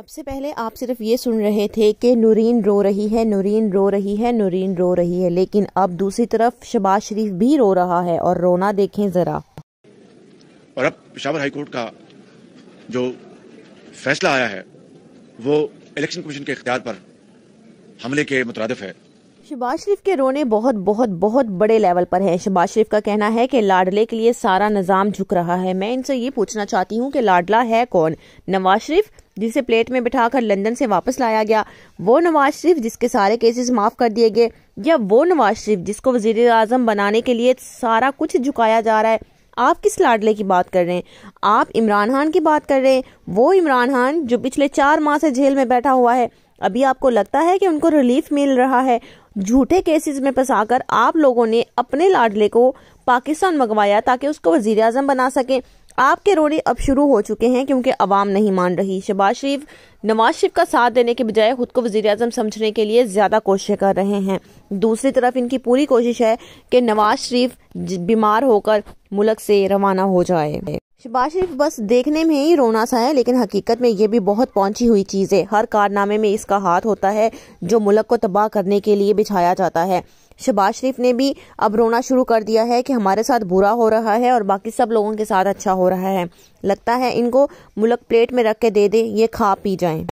अब से पहले आप सिर्फ ये सुन रहे थे कि नूरीन रो रही है नूरीन रो रही है नूरीन रो रही है लेकिन अब दूसरी तरफ शबाज शरीफ भी रो रहा है और रोना देखें जरा और अब पिशावर हाईकोर्ट का जो फैसला आया है वो इलेक्शन कमीशन के इख्तियार पर हमले के मुतरद है शहबाज शरीफ के रोने बहुत बहुत बहुत बड़े लेवल पर हैं शहबाज शरीफ का कहना है कि लाडले के लिए सारा निज़ाम झुक रहा है मैं इनसे ये पूछना चाहती हूँ कि लाडला है कौन नवाज शरीफ जिसे प्लेट में बिठाकर लंदन से वापस लाया गया वो नवाज शरीफ जिसके सारे केसेस माफ कर दिए गए या वो नवाज शरीफ जिसको वजीर आजम बनाने के लिए सारा कुछ झुकाया जा रहा है आप किस लाडले की बात कर रहे हैं आप इमरान खान की बात कर रहे हैं वो इमरान खान जो पिछले चार माह से जेल में बैठा हुआ है अभी आपको लगता है कि उनको रिलीफ मिल रहा है झूठे केसेस में फंसाकर आप लोगों ने अपने लाडले को पाकिस्तान मंगवाया ताकि उसको वजीर अजम बना सके आपके रोड़े अब शुरू हो चुके हैं क्योंकि अवाम नहीं मान रही शहबाज शरीफ नवाज शरीफ का साथ देने के बजाय खुद को वजीर अजम समझने के लिए ज़्यादा कोशिशें कर रहे हैं दूसरी तरफ इनकी पूरी कोशिश है कि नवाज शरीफ बीमार होकर मुल्क से रवाना हो जाए शबाज शरीफ बस देखने में ही रोना सा है लेकिन हकीकत में ये भी बहुत पहुंची हुई चीज़ है हर कारनामे में इसका हाथ होता है जो मुल्क को तबाह करने के लिए बिछाया जाता है शबाज शरीफ ने भी अब रोना शुरू कर दिया है कि हमारे साथ बुरा हो रहा है और बाकी सब लोगों के साथ अच्छा हो रहा है लगता है इनको मुल्क प्लेट में रख के दे दे ये खा पी जाए